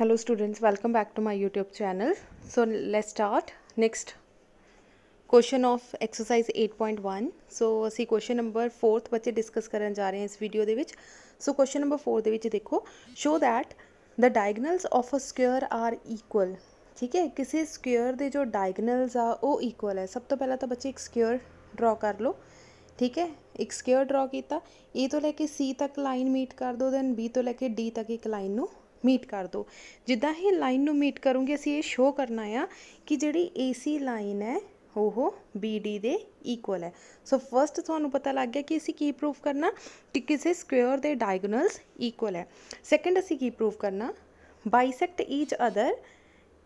hello students welcome back to my YouTube channel so let's start next question of exercise 8.1 so असी question number fourth बच्चे discuss कर जा रहे हैं इस वीडियो के सो क्वेश्चन नंबर फोर देखो show that the diagonals of a square are equal ठीक है किसी स्क्यूअर के जो डायगनल्स आक्ल है सब तो पहला तो बच्चे एक स्क्यूअर ड्रॉ कर लो ठीक है एक स्क्यूअर ड्रॉ किया ए तो लैके सी तक लाइन मीट कर दो दैन बी तो लैके डी तक एक लाइन में ਮੀਟ ਕਰ ਦਿਓ ਜਿੱਦਾਂ ਹੀ ਲਾਈਨ ਨੂੰ ਮੀਟ ਕਰੋਗੇ ਅਸੀਂ ਇਹ ਸ਼ੋ ਕਰਨਾ ਆ ਕਿ ਜਿਹੜੀ AC ਲਾਈਨ ਹੈ ਉਹ BD ਦੇ ਇਕੁਅਲ ਹੈ ਸੋ ਫਰਸਟ ਤੁਹਾਨੂੰ ਪਤਾ ਲੱਗ ਗਿਆ ਕਿ ਅਸੀਂ ਕੀ ਪ੍ਰੂਫ ਕਰਨਾ ਕਿ ਕਿਸੇ ਸਕੁਅਰ ਦੇ ਡਾਇਗੋਨਲਸ ਇਕੁਅਲ ਹੈ ਸੈਕੰਡ ਅਸੀਂ ਕੀ ਪ੍ਰੂਫ ਕਰਨਾ bisect each other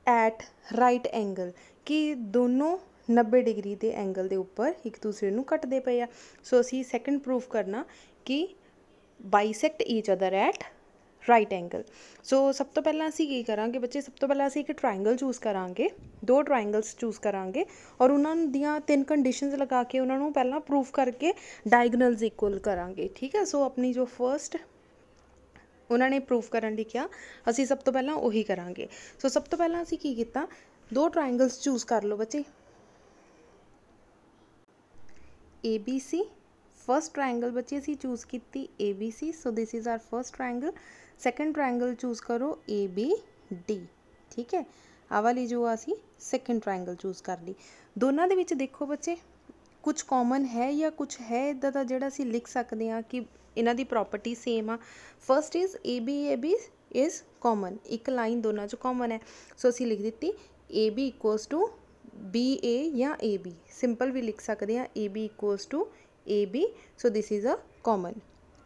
at right angle ਕਿ ਦੋਨੋਂ 90 ਡਿਗਰੀ ਦੇ ਐਂਗਲ ਦੇ ਉੱਪਰ ਇੱਕ ਦੂਸਰੇ ਨੂੰ ਕੱਟਦੇ ਪਏ ਆ ਸੋ ਅਸੀਂ ਸੈਕੰਡ ਪ੍ਰੂਫ ਕਰਨਾ ਕਿ bisect each other at right angle so ਸਭ ਤੋਂ ਪਹਿਲਾਂ ਅਸੀਂ ਕੀ ਕਰਾਂਗੇ ਬੱਚੇ ਸਭ ਤੋਂ ਪਹਿਲਾਂ ਅਸੀਂ ਇੱਕ ਟ੍ਰਾਇੰਗਲ ਚੂਜ਼ ਕਰਾਂਗੇ ਦੋ ਟ੍ਰਾਇੰਗਲਸ ਚੂਜ਼ ਕਰਾਂਗੇ ਔਰ ਉਹਨਾਂ ਦੀਆਂ ਤਿੰਨ ਕੰਡੀਸ਼ਨਸ ਲਗਾ ਕੇ ਉਹਨਾਂ ਨੂੰ ਪਹਿਲਾਂ ਪ੍ਰੂਫ ਕਰਕੇ ਡਾਇਗਨਲਸ ਇਕੁਅਲ ਕਰਾਂਗੇ ਠੀਕ ਹੈ ਸੋ ਆਪਣੀ ਜੋ ਫਰਸਟ ਉਹਨਾਂ ਨੇ ਪ੍ਰੂਫ ਕਰਨ ਲਈ ਕਿਹਾ ਅਸੀਂ ਸਭ ਤੋਂ ਪਹਿਲਾਂ ਉਹੀ ਕਰਾਂਗੇ ਸੋ ਸਭ ਤੋਂ ਪਹਿਲਾਂ ਅਸੀਂ ਕੀ ਕੀਤਾ ਦੋ ਟ੍ਰਾਇੰਗਲਸ ਚੂਜ਼ ਕਰ ਲਓ ਬੱਚੇ ABC first triangle बच्चे असी चूज़ की A B C so this is our first triangle second triangle choose करो ए बी डी ठीक है ਆ ਵਾਲੀ ਜੋ ਆ ਅਸੀਂ ਸੈਕੰਡ ਟ੍ਰਾਇੰਗਲ ਚੂਜ਼ ਕਰ ਲਈ ਦੋਨਾਂ ਦੇ ਵਿੱਚ ਦੇਖੋ ਬੱਚੇ ਕੁਝ ਕਾਮਨ ਹੈ ਜਾਂ ਕੁਝ ਹੈ ਇਦਾਂ ਦਾ ਜਿਹੜਾ ਅਸੀਂ ਲਿਖ ਸਕਦੇ ਹਾਂ ਕਿ ਇਹਨਾਂ ਦੀ ਪ੍ਰੋਪਰਟੀ ਸੇਮ ਆ first is A B A B is common ਇੱਕ ਲਾਈਨ ਦੋਨਾਂ 'ਚ ਕਾਮਨ ਹੈ ਸੋ ਅਸੀਂ ਲਿਖ ਦਿੱਤੀ A B equals to B A ਜਾਂ ਏ ਬੀ ਸਿੰਪਲ ਵੀ ਲਿਖ ਸਕਦੇ ਹਾਂ A B equals to A B so this is a common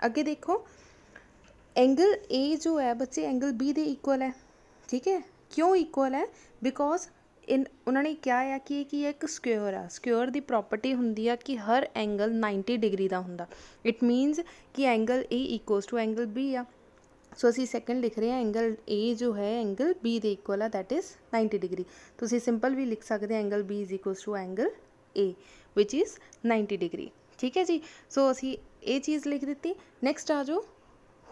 अगे देखो एंगल ए जो है बच्चे एंगल बी दे इक्वल है ठीक है क्यों इक्वल है बिकॉज इन उन्होंने क्या है कि एक एक स्क्योर आ स्क्योर की प्रॉपर्टी होंगी कि हर एंगल नाइनटी डिग्री का होंगे इट मीनस कि angle A equal to angle B आ सो असी सैकेंड लिख रहे हैं एंगल ए जो है एंगल बी द इक्वल आ दैट इज़ नाइनटी डिग्री तो सिंपल भी लिख सकते angle B is equal to angle A which is ninety degree ਠੀਕ ਹੈ ਜੀ ਸੋ ਅਸੀਂ ਇਹ ਚੀਜ਼ ਲਿਖ ਦਿੱਤੀ ਨੈਕਸਟ ਆ ਜਾਓ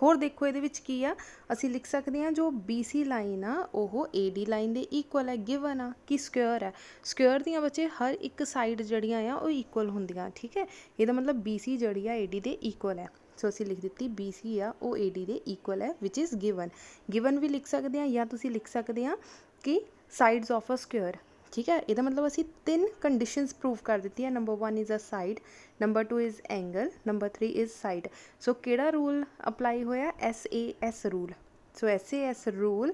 ਹੋਰ ਦੇਖੋ ਇਹਦੇ ਵਿੱਚ ਕੀ ਆ ਅਸੀਂ ਲਿਖ ਸਕਦੇ ਹਾਂ ਜੋ BC ਲਾਈਨ ਆ ਉਹ AD ਲਾਈਨ ਦੇ ਇਕੁਅਲ ਹੈ ਗਿਵਨ ਆ ਕਿ ਸਕੁਅਰ ਹੈ ਸਕੁਅਰ ਦੀਆਂ ਬੱਚੇ ਹਰ ਇੱਕ ਸਾਈਡ ਜਿਹੜੀਆਂ ਆ ਉਹ ਇਕੁਅਲ ਹੁੰਦੀਆਂ ਠੀਕ ਹੈ ਇਹਦਾ ਮਤਲਬ BC ਜਿਹੜੀ ਆ AD ਦੇ ਇਕੁਅਲ ਹੈ ਸੋ ਅਸੀਂ ਲਿਖ ਦਿੱਤੀ BC ਆ ਉਹ AD ਦੇ ਇਕੁਅਲ ਹੈ ਵਿਚ ਇਜ਼ ਗਿਵਨ ਗਿਵਨ ਵੀ ਲਿਖ ਸਕਦੇ ਆ ਜਾਂ ਤੁਸੀਂ ਲਿਖ ਸਕਦੇ ਆ ਕਿ ਸਾਈਡਸ ਆਫ ਅ ਸਕੁਅਰ ठीक है यद मतलब असी तीन कंडीशनस प्रूव कर दी है number one is a side number two is angle number three is side so कि रूल अप्लाई होया S A S rule so S A S rule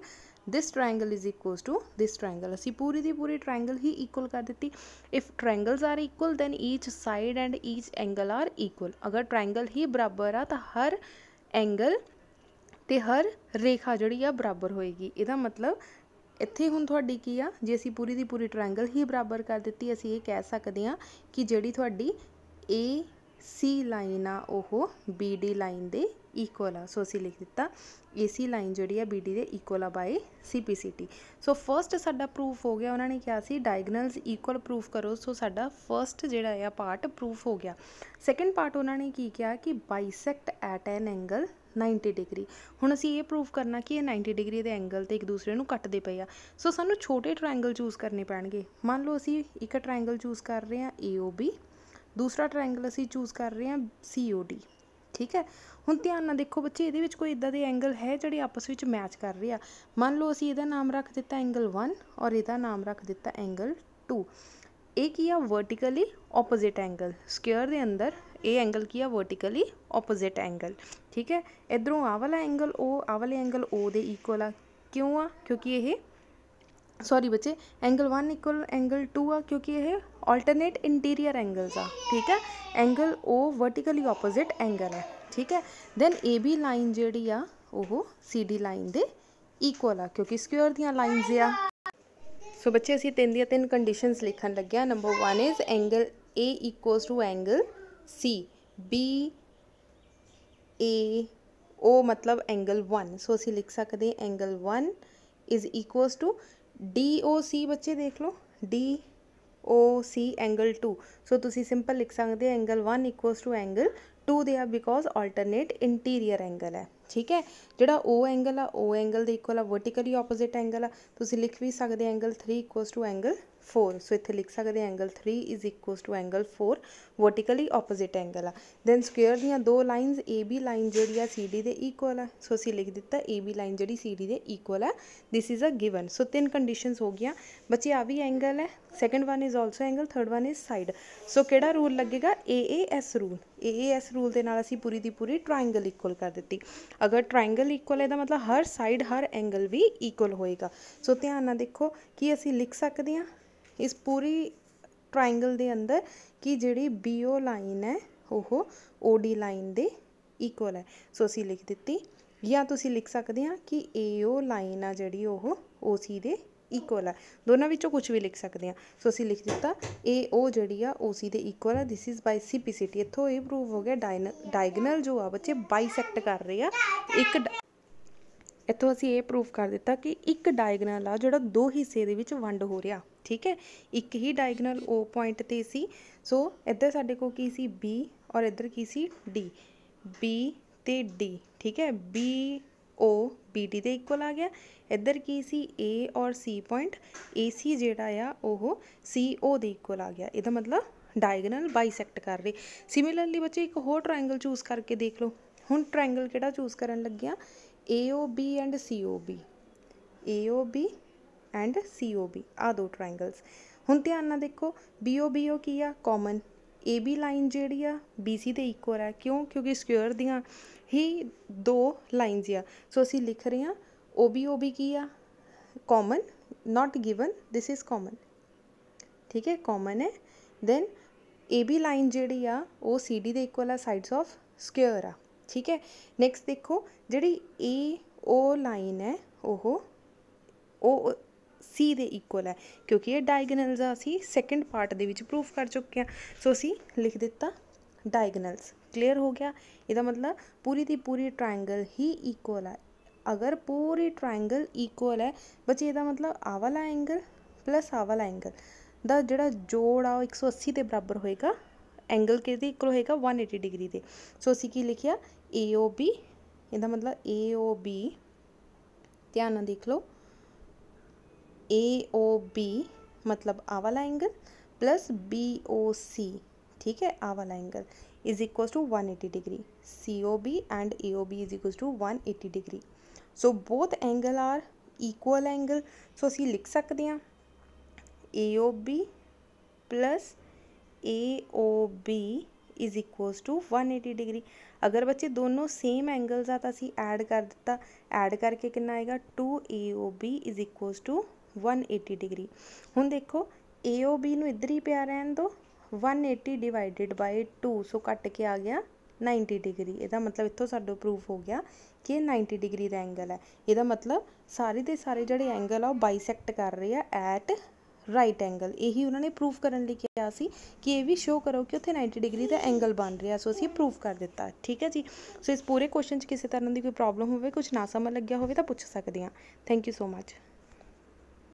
this triangle is equal to this triangle असी पूरी की पूरी triangle ही equal कर दी if triangles are equal then each side and each angle are equal अगर triangle ही बराबर आ तो हर एंगल तो हर रेखा जोड़ी आ बराबर होएगी यदा मतलब ਇੱਥੇ ਹੁਣ ਤੁਹਾਡੀ ਕੀ ਆ ਜੇ ਅਸੀਂ ਪੂਰੀ ਦੀ ਪੂਰੀ ਟ੍ਰਾਇੰਗਲ ਹੀ ਬਰਾਬਰ ਕਰ ਦਿੱਤੀ ਅਸੀਂ ਇਹ ਕਹਿ ਸਕਦੇ ਹਾਂ ਕਿ ਜਿਹੜੀ ਤੁਹਾਡੀ ਏ ਸੀ ਲਾਈਨ ਆ ਉਹ BD ਲਾਈਨ ਦੇ ਇਕੁਅਲ ਆ ਸੋ ਅਸੀਂ ਲਿਖ ਦਿੱਤਾ AC ਲਾਈਨ ਜਿਹੜੀ ਆ BD ਦੇ ਇਕੁਅਲ ਆ ਬਾਈ CPCT ਸੋ ਫਰਸਟ ਸਾਡਾ ਪ੍ਰੂਫ ਹੋ ਗਿਆ ਉਹਨਾਂ ਨੇ ਕਿਹਾ ਸੀ ਡਾਇਗਨਲਸ ਇਕੁਅਲ ਪ੍ਰੂਫ ਕਰੋ ਸੋ ਸਾਡਾ ਫਰਸਟ ਜਿਹੜਾ ਆ ਪਾਰਟ ਪ੍ਰੂਫ ਹੋ ਗਿਆ ਸੈਕੰਡ ਪਾਰਟ ਉਹਨਾਂ ਨੇ ਕੀ ਕਿਹਾ ਕਿ bisect at an angle 90 degree ਹੁਣ ਅਸੀਂ ਇਹ ਪ੍ਰੂਫ ਕਰਨਾ ਕਿ ਇਹ 90 ਡਿਗਰੀ ਦੇ ਐਂਗਲ ਤੇ ਇੱਕ ਦੂਸਰੇ ਨੂੰ ਕੱਟਦੇ ਪਏ ਆ ਸੋ ਸਾਨੂੰ ਛੋਟੇ ਟ੍ਰਾਇੰਗਲ ਚੂਜ਼ ਕਰਨੇ ਪੈਣਗੇ ਮੰਨ ਲਓ ਅਸੀਂ ਇੱਕ ਟ੍ਰਾਇੰਗਲ ਚੂਜ਼ ਕਰ ਰਹੇ ਆ AOB ਦੂਸਰਾ ਟ੍ਰਾਇੰਗਲ ਅਸੀਂ ਚੂਜ਼ ਕਰ ਰਹੇ ਹਾਂ COD ਠੀਕ ਹੈ ਹੁਣ ਧਿਆਨ ਨਾਲ ਦੇਖੋ ਬੱਚੇ ਇਹਦੇ ਵਿੱਚ ਕੋਈ ਇਦਾਂ ਦੇ ਐਂਗਲ ਹੈ ਜਿਹੜੇ ਆਪਸ ਵਿੱਚ ਮੈਚ ਕਰ ਰਹੇ ਆ ਮੰਨ ਲਓ ਅਸੀਂ ਇਹਦਾ ਨਾਮ ਰੱਖ ਦਿੱਤਾ ਐਂਗਲ 1 ਔਰ ਇਹਦਾ ਨਾਮ ਰੱਖ ਦਿੱਤਾ ਐਂਗਲ 2 ਇਹ ਕੀ ਆ ਵਰਟੀਕਲੀ ਆਪੋਜ਼ਿਟ ਐਂਗਲ ਸਕੁਅਰ ਦੇ ਅੰਦਰ ਇਹ ਐਂਗਲ ਕੀ ਆ ਵਰਟੀਕਲੀ ਆਪੋਜ਼ਿਟ ਐਂਗਲ ਠੀਕ ਹੈ ਇਧਰੋਂ ਆ ਵਾਲਾ ਐਂਗਲ ਉਹ ਆ ਵਾਲੇ ਐਂਗਲ ਉਹ ਦੇ ਇਕੁਅਲ ਆ ਕਿਉਂ ਆ ਕਿਉਂਕਿ ਇਹ ਸੌਰੀ ਬੱਚੇ ਐਂਗਲ 1 ਇਕੁਅਲ ਐਂਗਲ 2 ਆ ਕਿਉਂਕਿ ਇਹ ਆਲਟਰਨੇਟ ਇੰਟੀਰੀਅਰ ਐਂਗਲਸ ਆ ਠੀਕ ਹੈ ਐਂਗਲ ਉਹ ਵਰਟੀਕਲੀ ਆਪੋਜ਼ਿਟ ਐਂਗਲ ਹੈ ਠੀਕ ਹੈ ਦੈਨ AB ਲਾਈਨ ਜਿਹੜੀ ਆ ਉਹ CD ਲਾਈਨ ਦੇ ਇਕੁਅਲ ਆ ਕਿਉਂਕਿ ਸਕੁਅਰ ਦੀਆਂ ਲਾਈਨਸ ਆ ਸੋ ਬੱਚੇ ਅਸੀਂ ਤਿੰਨ ਦੀਆਂ ਤਿੰਨ ਕੰਡੀਸ਼ਨਸ ਲਿਖਣ ਲੱਗਿਆ number 1 is angle A equals to angle C B A ਉਹ ਮਤਲਬ ਐਂਗਲ 1 ਸੋ ਅਸੀਂ ਲਿਖ ਸਕਦੇ angle 1 is equals to DOC ਬੱਚੇ ਦੇਖ ਲਓ D ਸੀ ਐਂਗਲ 2 ਸੋ ਤੁਸੀਂ ਸਿੰਪਲ ਲਿਖ ਸਕਦੇ ਹੋ angle 1 ਇਕੁਅਲਸ ਟੂ ਐਂਗਲ 2 ਦੇ ਆ ਬਿਕੋਜ਼ ਆਲਟਰਨੇਟ ਇੰਟੀਰੀਅਰ ਐਂਗਲ ਹੈ ਠੀਕ ਹੈ ਜਿਹੜਾ O ਐਂਗਲ ਆ O ਐਂਗਲ ਦੇ ਇਕੁਅਲ ਆ ਵਰਟੀਕਲੀ ਆਪੋਜ਼ਿਟ ਐਂਗਲ ਆ ਤੁਸੀਂ ਲਿਖ ਵੀ ਸਕਦੇ angle 3 equals to angle 4 so ਇੱਥੇ ਲਿਖ ਸਕਦੇ angle 3 is equals to angle 4 vertically opposite angle ਆ ਦੈਨ ਸਕੁਅਰ ਦੀਆਂ ਦੋ ਲਾਈਨਸ AB ਲਾਈਨ ਜਿਹੜੀ ਆ CD ਦੇ ਇਕੁਅਲ ਆ ਸੋ ਅਸੀਂ ਲਿਖ ਦਿੱਤਾ AB ਲਾਈਨ ਜਿਹੜੀ CD ਦੇ ਇਕੁਅਲ ਆ this is a given so ਤਿੰਨ ਕੰਡੀਸ਼ਨਸ ਹੋ ਗਈਆਂ ਬੱਚੇ ਆ ਵੀ ਐਂਗਲ ਹੈ second one is also angle third one is side so ਕਿਹੜਾ ਰੂਲ ਲੱਗੇਗਾ AAS ਰੂਲ AAS ਰੂਲ ਦੇ ਨਾਲ ਅਸੀਂ ਪੂਰੀ ਦੀ ਪੂਰੀ ਟ੍ਰਾਇੰਗਲ ਇਕੁਅਲ ਕਰ ਦਿੱਤੀ ਅਗਰ ਟ੍ਰਾਇੰਗਲ ਇਕੁਅਲ ਹੈ ਤਾਂ ਮਤਲਬ ਹਰ ਸਾਈਡ ਹਰ ਐਂਗਲ ਵੀ ਇਕੁਅਲ ਹੋਏਗਾ ਸੋ ਧਿਆਨ ਨਾਲ ਦੇਖੋ ਕਿ ਅਸੀਂ ਲਿਖ ਸਕਦੇ ਹਾਂ ਇਸ ਪੂਰੀ ਟ੍ਰਾਇੰਗਲ ਦੇ ਅੰਦਰ ਕਿ ਜਿਹੜੀ BO ਲਾਈਨ ਹੈ ਉਹ OD ਲਾਈਨ ਦੇ ਇਕੁਅਲ ਹੈ ਸੋ ਅਸੀਂ ਲਿਖ ਦਿੱਤੀ ਜਾਂ ਤੁਸੀਂ ਲਿਖ ਸਕਦੇ ਹਾਂ ਕਿ AO ਲਾਈਨ ਆ ਜਿਹੜੀ ਉਹ OC ਦੇ ਇਕੁਅਲ ਆ ਦੋਨਾਂ ਵਿੱਚੋਂ ਕੁਝ ਵੀ ਲਿਖ ਸਕਦੇ ਆ ਸੋ ਅਸੀਂ ਲਿਖ ਦਿੱਤਾ ਏ ਓ ਜਿਹੜੀ ਆ ਸੀ ਦੇ ਇਕੁਅਲ ਆ ਥਿਸ ਇਜ਼ ਬਾਈ ਸੀਪੀਸੀਟੀ ਇੱਥੋਂ ਇਹ ਪ੍ਰੂਵ ਹੋ ਗਿਆ ਡਾਇਗਨਲ ਜੋ ਆ ਬੱਚੇ ਬਾਈਸੈਕਟ ਕਰ ਰਹੇ ਆ ਇੱਕ ਇੱਥੋਂ ਅਸੀਂ ਇਹ ਪ੍ਰੂਫ ਕਰ ਦਿੱਤਾ ਕਿ ਇੱਕ ਡਾਇਗਨਲ ਆ ਜਿਹੜਾ ਦੋ ਹਿੱਸੇ ਦੇ ਵਿੱਚ ਵੰਡ ਹੋ ਰਿਹਾ ਠੀਕ ਹੈ ਇੱਕ ਹੀ ਡਾਇਗਨਲ O ਪੁਆਇੰਟ ਤੇ ਸੀ ਸੋ ਇੱਧਰ ਸਾਡੇ ਕੋਲ ਕੀ ਸੀ B ਔਰ ਇੱਧਰ ਕੀ ਸੀ D B ਤੇ D ਠੀਕ ਹੈ B ओ बी डी ਦੇ ਇਕੁਅਲ ਆ ਗਿਆ ਇੱਧਰ ਕੀ ਸੀ A ਔਰ C ਪੁਆਇੰਟ AC ਜਿਹੜਾ ਆ ਉਹ CO ਦੇ ਇਕੁਅਲ ਆ ਗਿਆ ਇਹਦਾ ਮਤਲਬ ਡਾਇਗੋਨਲ ਬਾਈਸੈਕਟ ਕਰ ਰਹੇ ਸਿਮਿਲਰਲੀ ਬੱਚੇ ਇੱਕ ਹੋਰ ਟ੍ਰਾਇੰਗਲ ਚੂਜ਼ ਕਰਕੇ ਦੇਖ ਲਓ ਹੁਣ ਟ੍ਰਾਇੰਗਲ ਕਿਹੜਾ ਚੂਜ਼ ਕਰਨ ਲੱਗਿਆ AOB and COB AOB and COB ਆ ਦੋ ਟ੍ਰਾਇੰਗਲਸ ਹੁਣ ਧਿਆਨ ਨਾਲ ਦੇਖੋ BOBO ਕੀ ਆ ਕਾਮਨ ए बी लाइन जी आ बी सी तो ईकुअल है क्यों क्योंकि स्क्योर दिया ही दो लाइनज आ सो असी लिख रहे हैं ओ बी ओ बी की आ common not given this is common ठीक है कॉमन है दैन ए बी लाइन जी आ सी डी देकुअल आ साइड्स ऑफ स्क्योर आ ठीक है नैक्सट देखो जी ए लाइन है ओह ओ ਸੀ ਦੇ ਇਕੁਅਲ ਹੈ ਕਿਉਂਕਿ ਇਹ ਡਾਇਗਨਲਸ ਆ ਅਸੀਂ ਸੈਕੰਡ ਪਾਰਟ ਦੇ ਵਿੱਚ ਪ੍ਰੂਫ ਕਰ ਚੁੱਕੇ ਹਾਂ ਸੋ ਅਸੀਂ ਲਿਖ ਦਿੱਤਾ ਡਾਇਗਨਲਸ ਕਲੀਅਰ ਹੋ ਗਿਆ ਇਹਦਾ ਮਤਲਬ ਪੂਰੀ ਦੀ ਪੂਰੀ ਟ੍ਰਾਇੰਗਲ ਹੀ ਇਕੁਅਲ ਹੈ ਅਗਰ ਪੂਰੀ ਟ੍ਰਾਇੰਗਲ ਇਕੁਅਲ ਹੈ ਬੱਚੇ ਇਹਦਾ ਮਤਲਬ ਆ ਵਾਲਾ ਐਂਗਲ ਪਲੱਸ ਆ ਵਾਲਾ ਐਂਗਲ ਦਾ ਜਿਹੜਾ ਜੋੜ ਆ ਉਹ 180 ਦੇ ਬਰਾਬਰ ਹੋਏਗਾ ਐਂਗਲ ਕਿਹਦੇ ਇਕੁਅਲ ਹੋਏਗਾ 180 ਡਿਗਰੀ ਦੇ ਸੋ ਅਸੀਂ ਕੀ ਲਿਖਿਆ AOB ਇਹਦਾ ਮਤਲਬ AOB ਧਿਆਨ ਨਾਲ ਦੇਖ ਲਓ ए ओ बी मतलब आ वाला angle plus B O C ठीक है आ वाला angle is equal to one eighty degree C O B and A O B is equal to one eighty degree so both angle are angle लिख सकते हैं A O B plus A O B is equal to 180 degree अगर बच्चे दोनों same angles आ तो असं कर दिता एड करके कि आएगा two A O B is equal to 180 degree ਹੁਣ ਦੇਖੋ AOB ਨੂੰ ਇੱਧਰ ਹੀ ਪਿਆ ਰਹਿਣ ਦੋ 180 ਡਿਵਾਈਡਡ ਬਾਈ 2 ਸੋ ਕੱਟ ਕੇ ਆ ਗਿਆ 90 ਡਿਗਰੀ ਇਹਦਾ ਮਤਲਬ ਇੱਥੋਂ ਸਾਡਾ ਪ੍ਰੂਫ ਹੋ ਗਿਆ ਕਿ ਇਹ 90 ਡਿਗਰੀ ਦਾ ਐਂਗਲ ਹੈ ਇਹਦਾ ਮਤਲਬ ਸਾਰੇ ਦੇ ਸਾਰੇ ਜਿਹੜੇ ਐਂਗਲ ਆ ਉਹ ਬਾਈਸੈਕਟ ਕਰ ਰਹੇ ਆ ਐਟ ਰਾਈਟ ਐਂਗਲ ਇਹੀ ਉਹਨਾਂ ਨੇ ਪ੍ਰੂਫ ਕਰਨ ਲਈ ਕਿਹਾ ਸੀ ਕਿ ਇਹ ਵੀ ਸ਼ੋ ਕਰੋ ਕਿ ਉੱਥੇ 90 ਡਿਗਰੀ ਦਾ ਐਂਗਲ ਬਣ ਰਿਹਾ ਸੋ ਅਸੀਂ ਪ੍ਰੂਫ ਕਰ ਦਿੱਤਾ ਠੀਕ ਹੈ ਜੀ ਸੋ ਇਸ ਪੂਰੇ ਕੁਐਸਚਨ 'ਚ ਕਿਸੇ ਤਰ੍ਹਾਂ ਦੀ ਕੋਈ ਪ੍ਰੋਬਲਮ ਹੋਵੇ ਕੁਝ ਨਾ ਸਮਝ ਲੱਗਿਆ ਹੋਵੇ ਤਾਂ ਪੁੱਛ ਸਕਦੇ ਆ ਥੈਂਕ ਯੂ ਸੋ ਮੱਚ